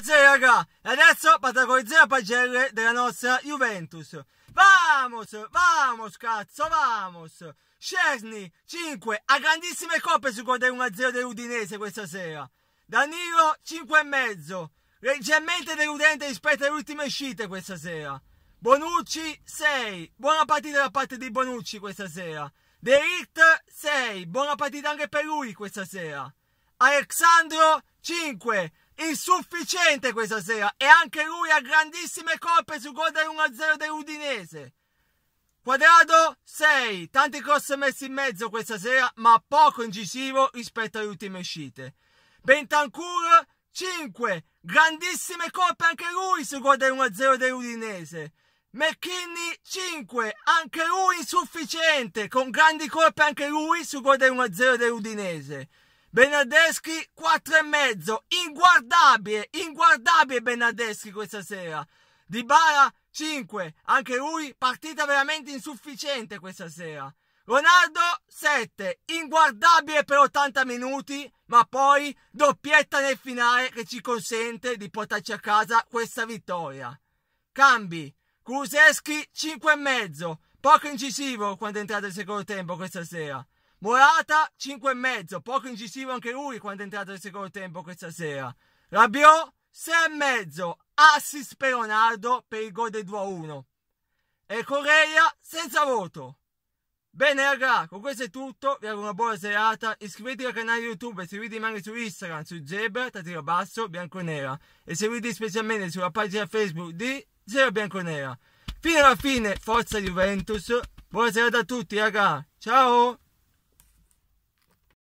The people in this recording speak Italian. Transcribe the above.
Sì, raga, adesso protagonizziamo la pagelle della nostra Juventus. Vamos, vamos, cazzo, vamos. Cerny, 5, a grandissime coppe su gol del 1-0 dell'Udinese questa sera. Danilo, 5,5, leggermente deludente rispetto alle ultime uscite questa sera. Bonucci 6, buona partita da parte di Bonucci questa sera. De Ligt 6, buona partita anche per lui questa sera. Alexandro 5, insufficiente questa sera e anche lui ha grandissime colpe su gol del 1-0 dell'Udinese. Quadrado 6, tanti cross messi in mezzo questa sera ma poco incisivo rispetto alle ultime uscite. Bentancur 5, grandissime colpe anche lui su gol del 1-0 dell'Udinese. McKinney 5, anche lui insufficiente, con grandi colpe anche lui su gol del 1-0 dell'Udinese. Benadeschi 4,5, inguardabile, inguardabile Benadeschi questa sera. Di Bara 5, anche lui partita veramente insufficiente questa sera. Ronaldo 7, inguardabile per 80 minuti, ma poi doppietta nel finale che ci consente di portarci a casa questa vittoria. Cambi, Kruseschi 5,5, poco incisivo quando è entrato il secondo tempo questa sera. Morata 5,5, poco incisivo anche lui quando è entrato nel secondo tempo questa sera. Rabiot 6,5, assist per Leonardo per il gol del 2-1. a E Correa senza voto. Bene raga, con questo è tutto, vi auguro una buona serata, iscrivetevi al canale YouTube, seguitemi anche su Instagram, su Zebra, Tatira Basso, Bianconera e seguitemi specialmente sulla pagina Facebook di Zero Bianconera. Fino alla fine, forza Juventus, buona serata a tutti raga, ciao!